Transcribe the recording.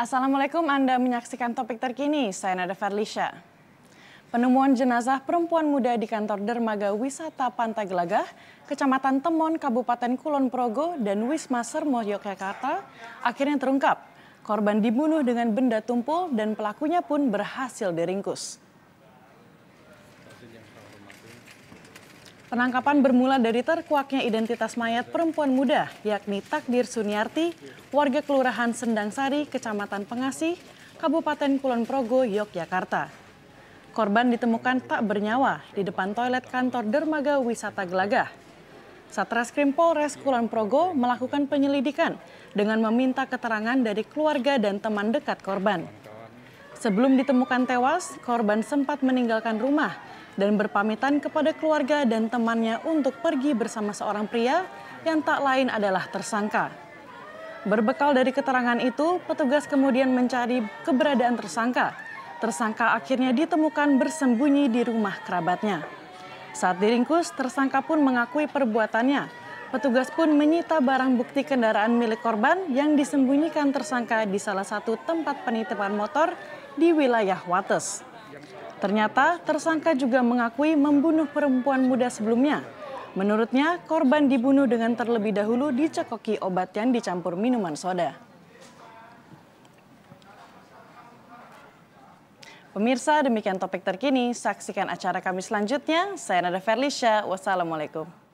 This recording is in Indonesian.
Assalamualaikum, Anda menyaksikan topik terkini. Saya Nada Ferlisha. Penemuan jenazah perempuan muda di kantor dermaga wisata Pantai Gelagah, Kecamatan Temon, Kabupaten Kulon Progo, dan Wisma Sermo, Yogyakarta, akhirnya terungkap. Korban dibunuh dengan benda tumpul dan pelakunya pun berhasil diringkus. Penangkapan bermula dari terkuaknya identitas mayat perempuan muda, yakni Takdir Suniarti, warga Kelurahan Sendang Sari, Kecamatan Pengasih, Kabupaten Kulon Progo, Yogyakarta. Korban ditemukan tak bernyawa di depan toilet kantor Dermaga Wisata Gelagah. Satreskrim Polres Kulon Progo melakukan penyelidikan dengan meminta keterangan dari keluarga dan teman dekat korban. Sebelum ditemukan tewas, korban sempat meninggalkan rumah dan berpamitan kepada keluarga dan temannya untuk pergi bersama seorang pria yang tak lain adalah tersangka. Berbekal dari keterangan itu, petugas kemudian mencari keberadaan tersangka. Tersangka akhirnya ditemukan bersembunyi di rumah kerabatnya. Saat diringkus, tersangka pun mengakui perbuatannya Petugas pun menyita barang bukti kendaraan milik korban yang disembunyikan tersangka di salah satu tempat penitipan motor di wilayah Wates. Ternyata tersangka juga mengakui membunuh perempuan muda sebelumnya. Menurutnya, korban dibunuh dengan terlebih dahulu dicekoki obat yang dicampur minuman soda. Pemirsa, demikian topik terkini. Saksikan acara kami selanjutnya. Saya Nada Ferlisha. Wassalamualaikum.